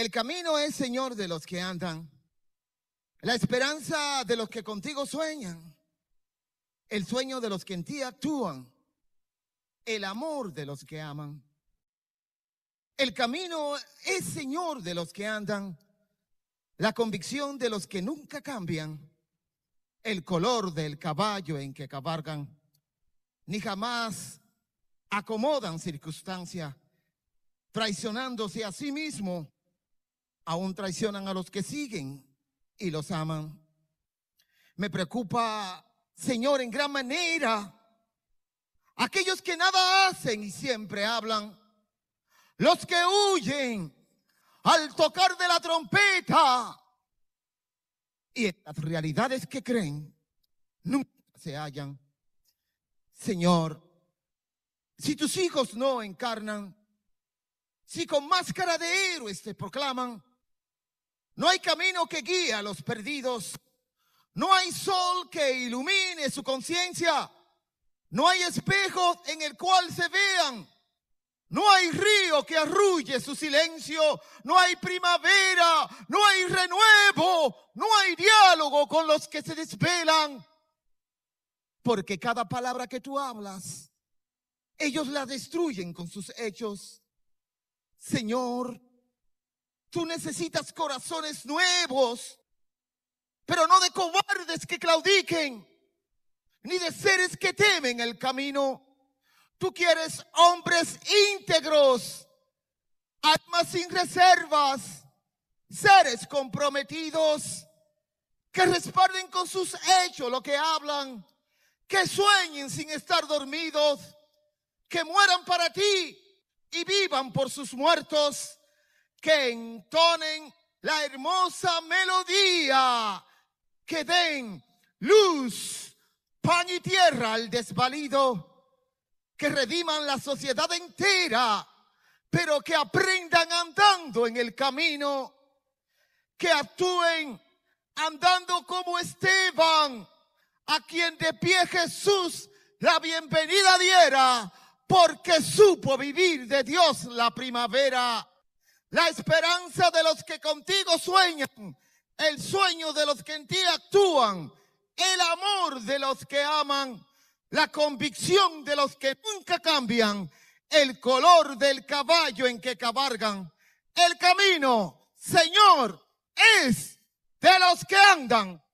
El camino es, Señor, de los que andan. La esperanza de los que contigo sueñan. El sueño de los que en ti actúan. El amor de los que aman. El camino es, Señor, de los que andan. La convicción de los que nunca cambian. El color del caballo en que cabargan, Ni jamás acomodan circunstancia, traicionándose a sí mismo aún traicionan a los que siguen y los aman. Me preocupa, Señor, en gran manera aquellos que nada hacen y siempre hablan, los que huyen al tocar de la trompeta y en las realidades que creen nunca se hallan. Señor, si tus hijos no encarnan, si con máscara de héroes te proclaman, no hay camino que guíe a los perdidos. No hay sol que ilumine su conciencia. No hay espejo en el cual se vean. No hay río que arrulle su silencio. No hay primavera. No hay renuevo. No hay diálogo con los que se desvelan. Porque cada palabra que tú hablas, ellos la destruyen con sus hechos. Señor, Tú necesitas corazones nuevos, pero no de cobardes que claudiquen, ni de seres que temen el camino. Tú quieres hombres íntegros, almas sin reservas, seres comprometidos, que respalden con sus hechos lo que hablan, que sueñen sin estar dormidos, que mueran para ti y vivan por sus muertos que entonen la hermosa melodía, que den luz, pan y tierra al desvalido, que rediman la sociedad entera, pero que aprendan andando en el camino, que actúen andando como Esteban, a quien de pie Jesús la bienvenida diera, porque supo vivir de Dios la primavera la esperanza de los que contigo sueñan, el sueño de los que en ti actúan, el amor de los que aman, la convicción de los que nunca cambian, el color del caballo en que cabargan, El camino, Señor, es de los que andan